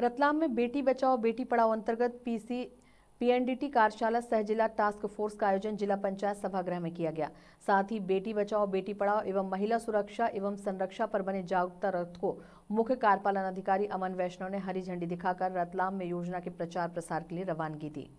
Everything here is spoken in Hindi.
रतलाम में बेटी बचाओ बेटी पढ़ाओ अंतर्गत पीसी पीएनडीटी कार्यशाला सह जिला टास्क फोर्स का आयोजन जिला पंचायत सभागृह में किया गया साथ ही बेटी बचाओ बेटी पढ़ाओ एवं महिला सुरक्षा एवं संरक्षा पर बने जागरूकता रथ को मुख्य कार्यपालन अधिकारी अमन वैष्णव ने हरी झंडी दिखाकर रतलाम में योजना के प्रचार प्रसार के लिए रवानगी दी